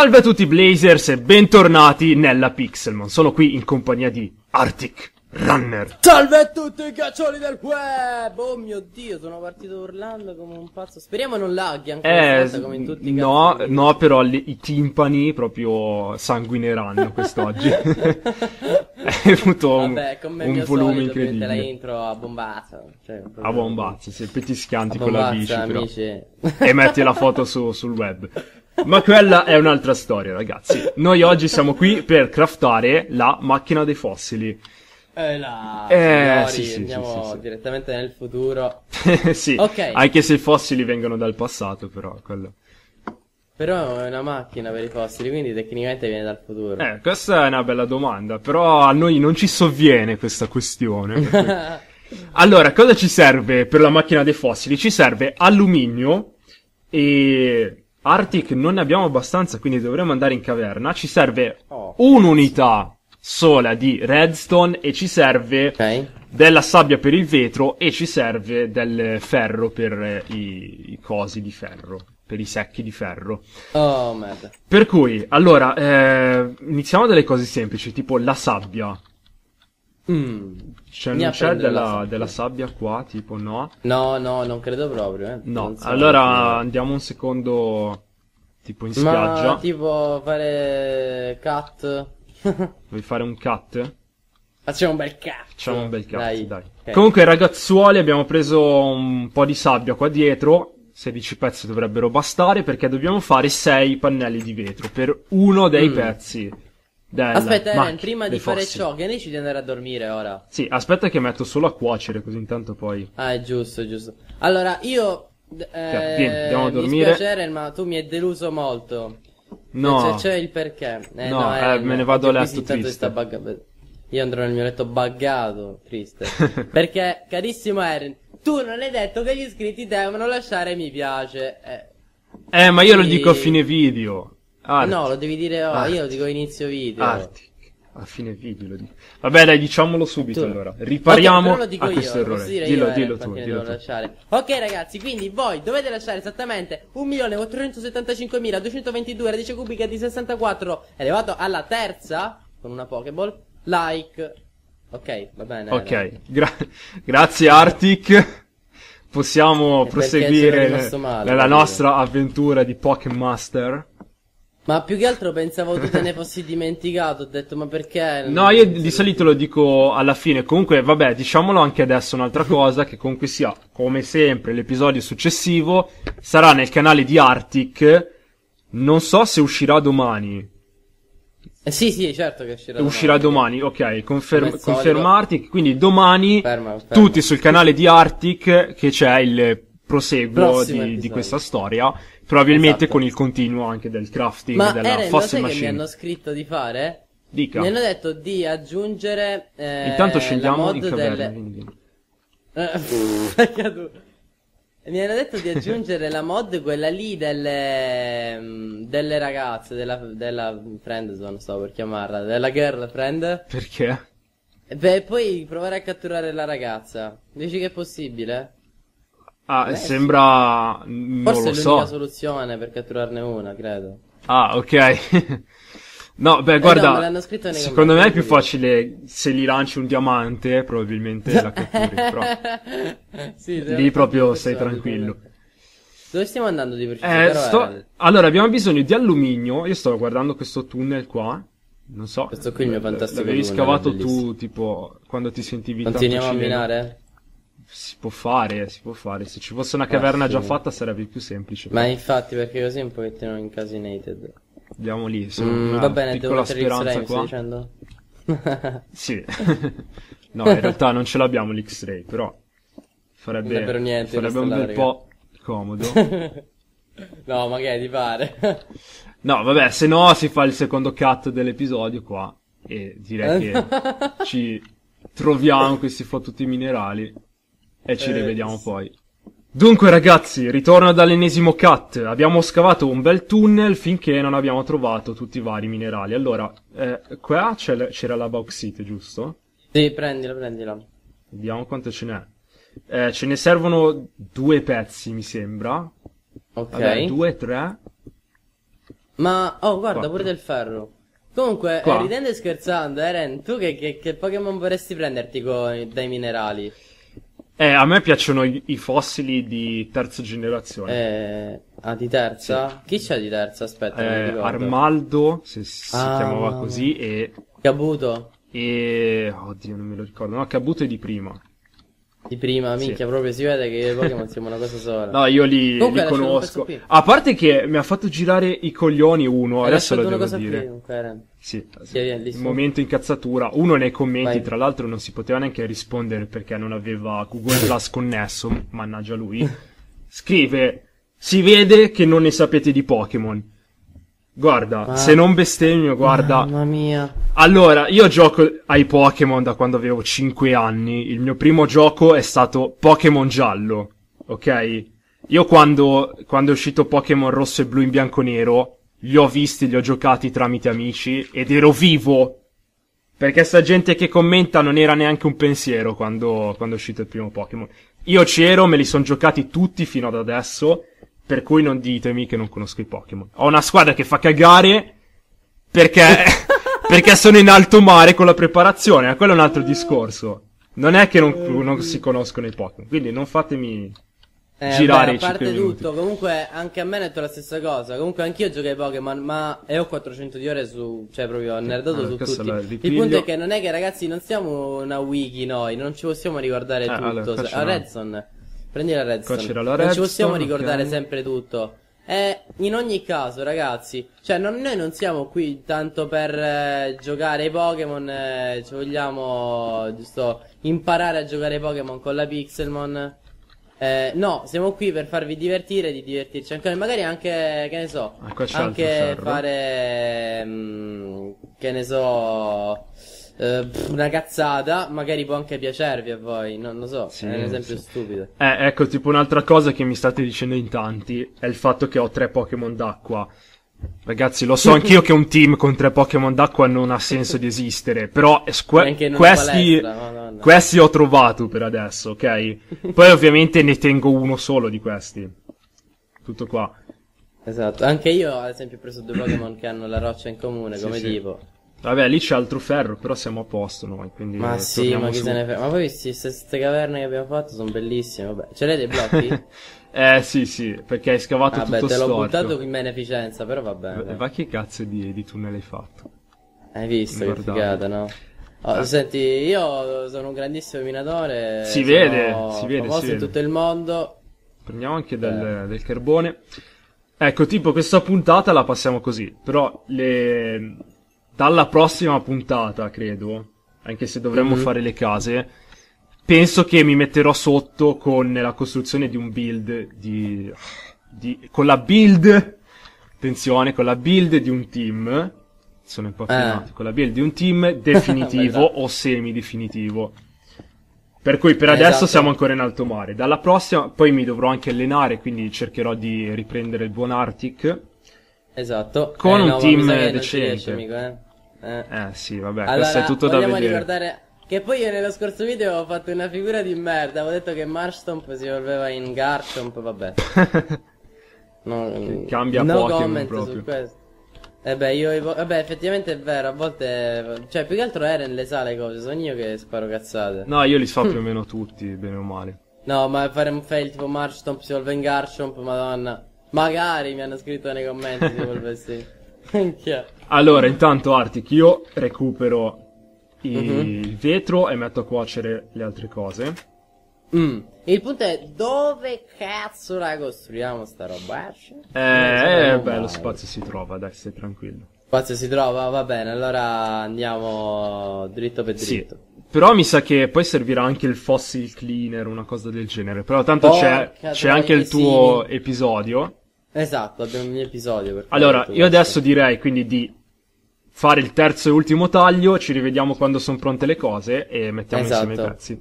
Salve a tutti Blazers e bentornati nella Pixelmon. Sono qui in compagnia di Arctic Runner. Salve a tutti i caccioli del web! Oh mio dio, sono partito urlando come un pazzo. Speriamo non laghi ancora eh, volta, come in tutti i No, cazzo. no, però le, i timpani proprio sanguineranno quest'oggi. È avuto un, Vabbè, come un volume solito, incredibile. la intro a bombazza. Cioè, A bombazza, se poi ti schianti con la bici. Amici. Però. e metti la foto su, sul web. Ma quella è un'altra storia, ragazzi. Noi oggi siamo qui per craftare la macchina dei fossili. Eh, la... eh, sì, sì, andiamo sì, direttamente nel futuro. sì, okay. anche se i fossili vengono dal passato, però quello. Però è una macchina per i fossili, quindi tecnicamente viene dal futuro. Eh, questa è una bella domanda, però a noi non ci sovviene questa questione. Cui... allora, cosa ci serve per la macchina dei fossili? Ci serve alluminio e Arctic non ne abbiamo abbastanza, quindi dovremmo andare in caverna. Ci serve oh. un'unità sola di redstone e ci serve okay. della sabbia per il vetro e ci serve del ferro per eh, i, i cosi di ferro per i secchi di ferro. Oh, merda. Per cui, allora, eh, iniziamo dalle cose semplici, tipo la sabbia. Mm. Cioè, Mi c'è della, della, sabbia qua, tipo no? No, no, non credo proprio. Eh. No, so allora andiamo un secondo tipo in spiaggia. Ma tipo fare cut. Vuoi fare un cut? Facciamo un bel cut. Facciamo un bel cut, dai. dai. Okay. Comunque ragazzuoli abbiamo preso un po' di sabbia qua dietro. 16 pezzi dovrebbero bastare perché dobbiamo fare 6 pannelli di vetro per uno dei mm. pezzi. Della aspetta, Eren, prima di fare ciò, che ne dici di andare a dormire ora? Sì, aspetta che metto solo a cuocere, così intanto poi... Ah, è giusto, giusto. Allora, io... Eh, Chiaro, vieni, andiamo a dormire. Mi dispiace, Eren, ma tu mi hai deluso molto. No. C'è, c'è il perché. Eh, no, no eh, Eren, eh, me ne vado a letto triste. Bugga... Io andrò nel mio letto buggato, triste. perché, carissimo Eren, tu non hai detto che gli iscritti devono lasciare mi piace. Eh, eh ma io sì. lo dico a fine video. Artic. Ah, no, lo devi dire, oh, io lo dico inizio video. Artic. A fine video lo dico. Vabbè, dai, diciamolo subito tu. allora. Ripariamo okay, a questo io, errore. Dillo, io, eh, dillo, tu, dillo tu. Ok, ragazzi, quindi voi dovete lasciare esattamente 1.475.222 radice cubica di 64 elevato alla terza con una Pokéball. Like. Ok, va bene. Ok, Gra grazie Artic possiamo proseguire nella nostra avventura di Pokémon Master. Ma più che altro pensavo tu te ne fossi dimenticato, ho detto ma perché? No, io di solito lo dico alla fine, comunque vabbè, diciamolo anche adesso un'altra cosa, che comunque sia, come sempre, l'episodio successivo sarà nel canale di Arctic, non so se uscirà domani. Eh, sì, sì, certo che uscirà domani. Uscirà domani, ok, Confer- conferma Arctic, quindi domani ferma, ferma. tutti sul canale di Arctic che c'è il proseguo di, di, questa storia. Probabilmente esatto. con il continuo anche del crafting Ma della Eren, Fossil Machine. Ma che mi hanno scritto di fare? Dica. Mi hanno detto di aggiungere. Eh, Intanto scendiamo in caverna. Del... Eh, mi hanno detto di aggiungere la mod, quella lì delle, mm, delle ragazze, della, della friend zone, so per chiamarla, della girl friend. Perché? Beh, puoi provare a catturare la ragazza. Dici che è possibile? Ah, Beh, sembra... Sì. Mm, non lo so. è l'unica soluzione per catturarne una, credo. Ah, ok. No, beh, eh, guarda, no, me secondo me è più facile se gli lanci un diamante, probabilmente la catturi, sì, Lì proprio sei tranquillo. Dove stiamo andando di preciso? Eh, sto... Allora, abbiamo bisogno di alluminio, io sto guardando questo tunnel qua, non so... Questo qui è il mio fantastico L'avevi scavato tu, tipo, quando ti sentivi tanto Continuiamo a minare? Si può fare, si può fare. Se ci fosse una ah, caverna ah, sì. già fatta sarebbe più semplice. Ma infatti, perché così è un pochettino incasinated. Andiamo lì. Mm, va bene, devo mettere l'X-Ray, qua. dicendo? sì. no, in realtà non ce l'abbiamo l'X-Ray, però farebbe, farebbe un bel riga. po' comodo. no, magari ti pare. no, vabbè, se no si fa il secondo cut dell'episodio qua e direi che ci troviamo questi fottuti minerali e ci eh, rivediamo poi. Dunque ragazzi, ritorno dall'ennesimo cut. Abbiamo scavato un bel tunnel finché non abbiamo trovato tutti i vari minerali. Allora, eh, qua c'era la bauxite, giusto? Sì, prendila, prendila. Vediamo quanto ce n'è. Eh, ce ne servono due pezzi, mi sembra. Ok. Vabbè, due, tre. Ma, oh, guarda, Quattro. pure del ferro. Comunque, qua. Eh, ridendo e scherzando, Eren, tu che, che, che Pokémon vorresti prenderti con, dai minerali? Eh, a me piacciono i, i fossili di terza generazione. Eh, ah, di terza? Sì. Chi c'è di terza? Aspetta, eh, Armaldo, se si, ah, chiamava così, e... Cabuto? E... Oddio, non me lo ricordo. No, Cabuto è di prima di prima, minchia, sì. proprio si vede che Pokémon siamo una cosa sola. No, io li, Comunque, li conosco. A parte che mi ha fatto girare i coglioni uno, adesso lo devo dire. Prima, sì, sì. Via, lì, sì. momento incazzatura. Uno nei commenti, Vai. tra l'altro, non si poteva neanche rispondere perché non aveva Google Plus connesso, mannaggia lui. Scrive: "Si vede che non ne sapete di Pokémon". Guarda, ah. se non bestemmio, guarda. Mamma mia. Allora, io gioco ai Pokémon da quando avevo 5 anni. Il mio primo gioco è stato Pokémon giallo. Ok? Io quando, quando è uscito Pokémon rosso e blu in bianco e nero, li ho visti, li ho giocati tramite amici ed ero vivo. Perché sta gente che commenta non era neanche un pensiero quando, quando è uscito il primo Pokémon. Io c'ero, me li sono giocati tutti fino ad adesso per cui non ditemi che non conosco i Pokémon. Ho una squadra che fa cagare perché, perché sono in alto mare con la preparazione. Ma Quello è un altro discorso. Non è che non, non si conoscono i Pokémon. Quindi non fatemi eh, girare beh, a parte tutto, comunque anche a me è detto la stessa cosa. Comunque anch'io gioco ai Pokémon, ma e ho 400 di ore su, cioè proprio ho nerdato allora, ah, su tutti. Il punto è che non è che ragazzi non siamo una wiki noi, non ci possiamo riguardare eh, tutto. Cioè, allora, Redson Prendi la redstone. Qua c'era la redstone. ci possiamo ricordare okay. sempre tutto. E eh, in ogni caso, ragazzi, cioè non, noi non siamo qui tanto per eh, giocare ai Pokémon, eh, ci vogliamo giusto imparare a giocare ai Pokémon con la Pixelmon. Eh, no, siamo qui per farvi divertire, di divertirci anche noi, magari anche, che ne so, ah, anche fare, mh, mm, che ne so eh, una cazzata, magari può anche piacervi a voi, non lo so, sì, è un esempio sì. stupido. Eh, ecco, tipo un'altra cosa che mi state dicendo in tanti è il fatto che ho tre Pokémon d'acqua. Ragazzi, lo so anch'io che un team con tre Pokémon d'acqua non ha senso di esistere, però que- questi, palestra, questi ho trovato per adesso, ok? Poi ovviamente ne tengo uno solo di questi. Tutto qua. Esatto, anche io ad esempio ho preso due Pokémon che hanno la roccia in comune sì, come sì. tipo. Vabbè, lì c'è altro ferro, però siamo a posto noi, quindi... Ma sì, ma chi su. se ne frega. Ma poi queste caverne che abbiamo fatto sono bellissime, vabbè. Ce l'hai dei blocchi? eh, sì, sì, perché hai scavato vabbè, tutto Vabbè, te l'ho storto. buttato in beneficenza, però va bene. Va, va che cazzo di, di tunnel hai fatto? Hai visto Guardate. che figata, no? Oh, eh. Senti, io sono un grandissimo minatore. Si vede, si vede. si vede. in tutto il mondo. Prendiamo anche eh. del carbone. Ecco, tipo, questa puntata la passiamo così, però le dalla prossima puntata, credo, anche se dovremmo mm-hmm. fare le case, penso che mi metterò sotto con la costruzione di un build di, di con la build attenzione con la build di un team sono un po' affinato eh. con la build di un team definitivo esatto. o semi definitivo per cui per esatto. adesso esatto. siamo ancora in alto mare dalla prossima poi mi dovrò anche allenare quindi cercherò di riprendere il buon Arctic esatto con eh, un no, team decente riesce, amico, eh. Eh, eh sì, vabbè, allora, questo è tutto da vedere. Ricordare... Che poi io nello scorso video avevo fatto una figura di merda, avevo detto che Marstomp si volveva in Garchomp, vabbè. no, mm, cambia no Pokémon proprio. su E eh beh, io, vabbè, effettivamente è vero, a volte... Cioè, più che altro Eren le sa le cose, sono io che sparo cazzate. No, io li so più o mm. meno tutti, bene o male. No, ma fare un fail tipo Marstomp si volve in Garchomp, madonna. Magari mi hanno scritto nei commenti se volessi. Anch'io. Allora, intanto Artic, io recupero i- Mhm. il vetro e metto a cuocere le altre cose. Mm. Il punto è dove cazzo la costruiamo sta roba? Eh, Eh, eh beh, lo spazio si trova, dai, stai tranquillo. Spazio si trova, va bene, allora andiamo dritto per Sì. dritto. Però mi sa che poi servirà anche il fossil cleaner, una cosa del genere. Però tanto c'è, Porca c'è troia, anche il tuo episodio. Esatto, abbiamo un episodio. allora, io adesso direi quindi di fare il terzo e ultimo taglio, ci rivediamo quando sono pronte le cose e mettiamo esatto. insieme i esatto. pezzi.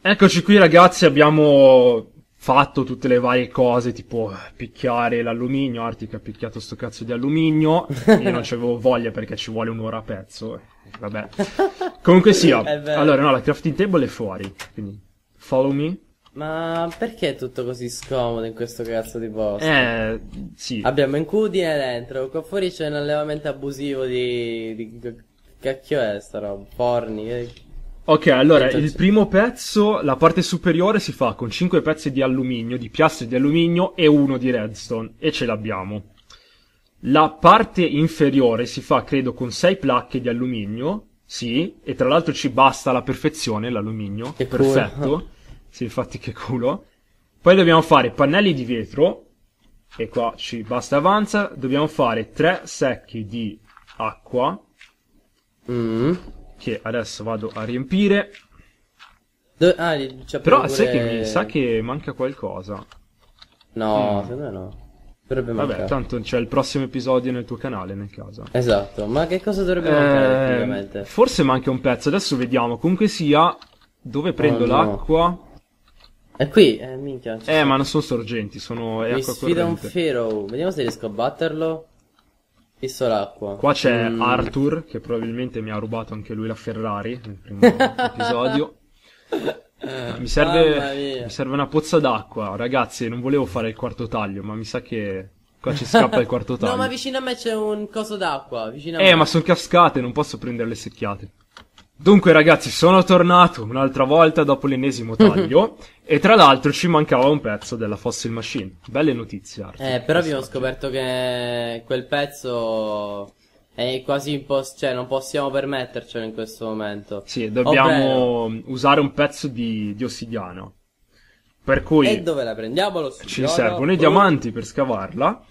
Eccoci qui ragazzi, abbiamo fatto tutte le varie cose, tipo picchiare l'alluminio, Artica ha picchiato sto cazzo di alluminio, io non c'avevo voglia perché ci vuole un'ora a pezzo, eh. vabbè. Comunque sia, allora no, la crafting table è fuori, quindi follow me. Ma perché è tutto così scomodo in questo cazzo di posto? Eh, sì. Abbiamo Incudine dentro, qua fuori c'è un allevamento abusivo di... di... Cacchio è sta roba? Porni? Eh. Ok, allora, il primo pezzo, la parte superiore si fa con 5 pezzi di alluminio, di piastre di alluminio e uno di redstone, e ce l'abbiamo. La parte inferiore si fa, credo, con 6 placche di alluminio, sì, e tra l'altro ci basta alla perfezione l'alluminio, che perfetto. Cool. Sì, infatti che culo. Poi dobbiamo fare pannelli di vetro, e qua ci basta avanza, dobbiamo fare tre secchi di acqua, mm. che adesso vado a riempire. Do- ah, Però pure... sai che mi sa che manca qualcosa. No, mm. secondo me no. Dovrebbe Vabbè, mancare. tanto c'è il prossimo episodio nel tuo canale nel caso. Esatto, ma che cosa dovrebbe eh, mancare Forse manca un pezzo, adesso vediamo. Comunque sia, dove prendo oh, no. l'acqua? E qui, eh, minchia. Eh, ma non sono sorgenti, sono. È Mi acqua sfida un Pharaoh. Vediamo se riesco a batterlo. Visto l'acqua. Qua c'è mm. Arthur, che probabilmente mi ha rubato anche lui la Ferrari nel primo episodio. Eh, mi serve, mi serve, una pozza d'acqua, ragazzi. Non volevo fare il quarto taglio, ma mi sa che qua ci scappa il quarto taglio. no, ma vicino a me c'è un coso d'acqua. eh, ma sono cascate, non posso prendere le secchiate. Dunque ragazzi, sono tornato un'altra volta dopo l'ennesimo mhm. taglio e tra l'altro ci mancava un pezzo della Fossil Machine. Belle notizie. Arti, eh, però abbiamo scoperto che quel pezzo è quasi impossibile, cioè non possiamo permettercelo in questo momento. Sì, dobbiamo Ovvero... usare un pezzo di, di ossidiana. Per cui... E dove la prendiamo l'ossidiana? Ci servono i diamanti per scavarla.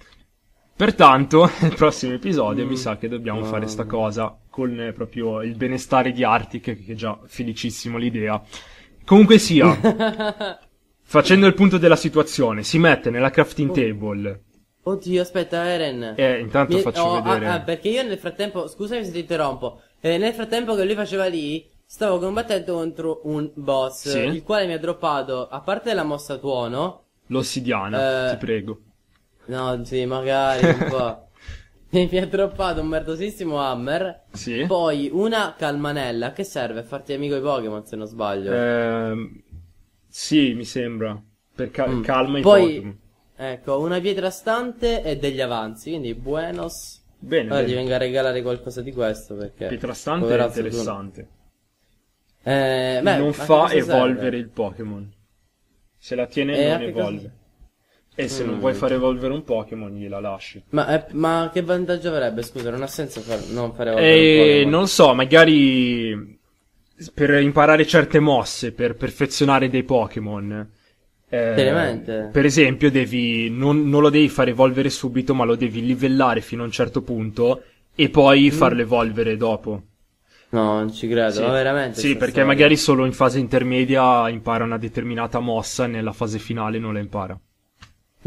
Pertanto, nel prossimo episodio mm. mi sa che dobbiamo no. fare sta mm. cosa con eh, proprio il benestare di Arctic, che è già felicissimo l'idea. Comunque sia, facendo il punto della situazione, si mette nella crafting oh. table. Oddio, aspetta, Eren. Eh, intanto Mi... faccio oh, ah, vedere. Ah, ah, perché io nel frattempo, scusami se ti interrompo, eh, nel frattempo che lui faceva lì, stavo combattendo contro un boss, sì. il quale mi ha droppato, a parte la mossa tuono... L'ossidiana, eh... ti prego. No, sì, magari un po'. Mi ha droppato un merdosissimo hammer. Sì. Poi una calmanella che serve a farti amico i Pokémon, se non sbaglio. Eh, sì, mi sembra. Per cal- mm. calma i Poi, Pokémon. Ecco, una pietra stante e degli avanzi, quindi buenos. Bene. Ora bene. ti vengo a regalare qualcosa di questo perché... Pietra stante è interessante. Eh, beh, non fa evolvere serve? il Pokémon. Se la tiene e eh, non evolve. Cosa... E se mm. non vuoi mm. far evolvere un Pokémon, gliela lasci. Ma, eh, ma, che vantaggio avrebbe? Scusa, non ha senso far, non fare eh, evolvere un Pokémon. Non so, magari per imparare certe mosse, per perfezionare dei Pokémon. Eh, per esempio, devi, non, non, lo devi far evolvere subito, ma lo devi livellare fino a un certo punto e poi mm. farlo evolvere dopo. No, non ci credo, sì. ma veramente. Sì, perché storia. magari solo in fase intermedia impara una determinata mossa e nella fase finale non la impara.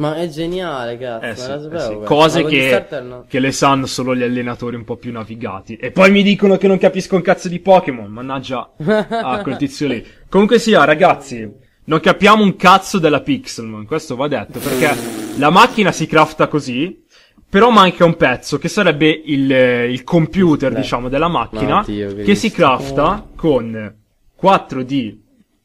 Ma è geniale, cazzo. Eh sì, eh sì. Cose che, no. che, le sanno solo gli allenatori un po' più navigati. E poi mi dicono che non capisco un cazzo di Pokémon. Mannaggia a quel tizio lì. Comunque sia, ragazzi. Non capiamo un cazzo della Pixelmon, questo va detto, perché la macchina si crafta così, però manca un pezzo, che sarebbe il, eh, il computer, Beh. diciamo, della macchina, no, oddio, che si crafta con 4D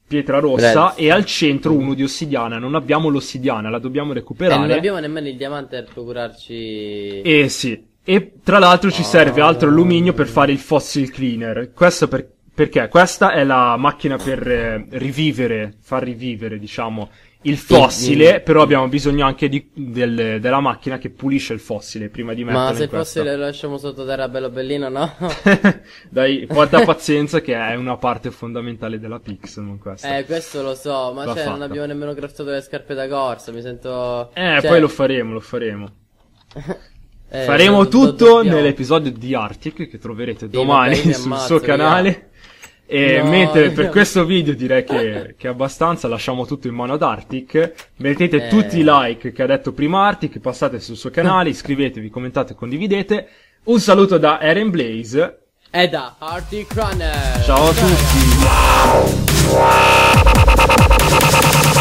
pietra rossa Red. e al centro uno di ossidiana. Non abbiamo l'ossidiana, la dobbiamo recuperare. Eh, non abbiamo nemmeno il diamante per procurarci. Eh sì. E tra l'altro ci ah. serve altro alluminio per fare il fossil cleaner. Questo per perché questa è la macchina per eh, rivivere, far rivivere, diciamo, il fossile, però abbiamo bisogno anche di, del, della macchina che pulisce il fossile prima di metterlo in Ma se il fossile lo lasciamo sottoterra bello bellino, no? Dai, porta pazienza che è una parte fondamentale della Pixelmon questa. Eh, questo lo so, ma cioè, non abbiamo nemmeno craftato le scarpe da corsa, mi sento... Eh, cioè... poi lo faremo, lo faremo. eh, faremo tutto nell'episodio di Arctic che troverete domani sul suo canale. E no, mentre eh, per questo video direi che, che, abbastanza, lasciamo tutto in mano ad Artic. Mettete eh. tutti i like che ha detto prima Artic, passate sul suo canale, iscrivetevi, commentate, e condividete. Un saluto da Eren Blaze e da Artic Runner. Ciao a tutti.